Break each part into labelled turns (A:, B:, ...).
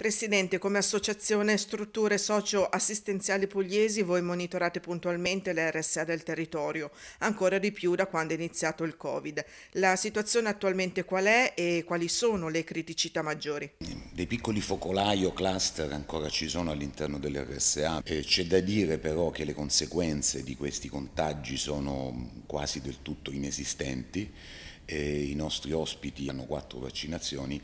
A: Presidente, come associazione strutture socio-assistenziali pugliesi voi monitorate puntualmente le RSA del territorio, ancora di più da quando è iniziato il Covid. La situazione attualmente qual è e quali sono le criticità maggiori?
B: Dei piccoli focolai o cluster ancora ci sono all'interno delle RSA. C'è da dire però che le conseguenze di questi contagi sono quasi del tutto inesistenti eh, i nostri ospiti hanno quattro vaccinazioni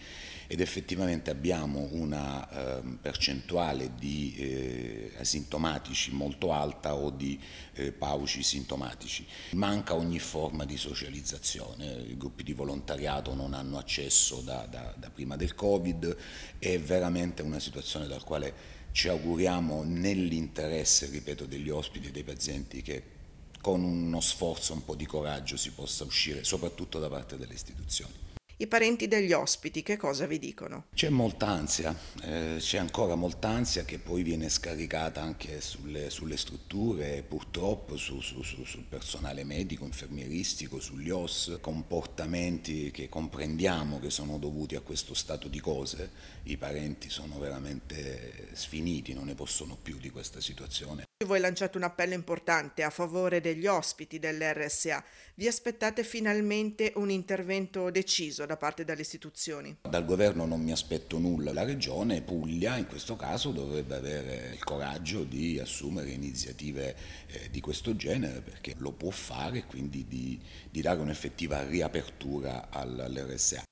B: ed effettivamente abbiamo una eh, percentuale di eh, asintomatici molto alta o di eh, pauci sintomatici. Manca ogni forma di socializzazione, i gruppi di volontariato non hanno accesso da, da, da prima del Covid, è veramente una situazione dal quale ci auguriamo nell'interesse, ripeto, degli ospiti e dei pazienti che con uno sforzo, un po' di coraggio si possa uscire, soprattutto da parte delle istituzioni.
A: I parenti degli ospiti che cosa vi dicono?
B: C'è molta ansia, eh, c'è ancora molta ansia che poi viene scaricata anche sulle, sulle strutture, purtroppo su, su, su, sul personale medico, infermieristico, sugli OS, comportamenti che comprendiamo che sono dovuti a questo stato di cose. I parenti sono veramente sfiniti, non ne possono più di questa situazione.
A: Voi lanciate un appello importante a favore degli ospiti dell'RSA. Vi aspettate finalmente un intervento deciso atteso da parte delle istituzioni?
B: Dal governo non mi aspetto nulla. La regione Puglia in questo caso dovrebbe avere il coraggio di assumere iniziative eh, di questo genere perché lo può fare e quindi di, di dare un'effettiva riapertura all'RSA.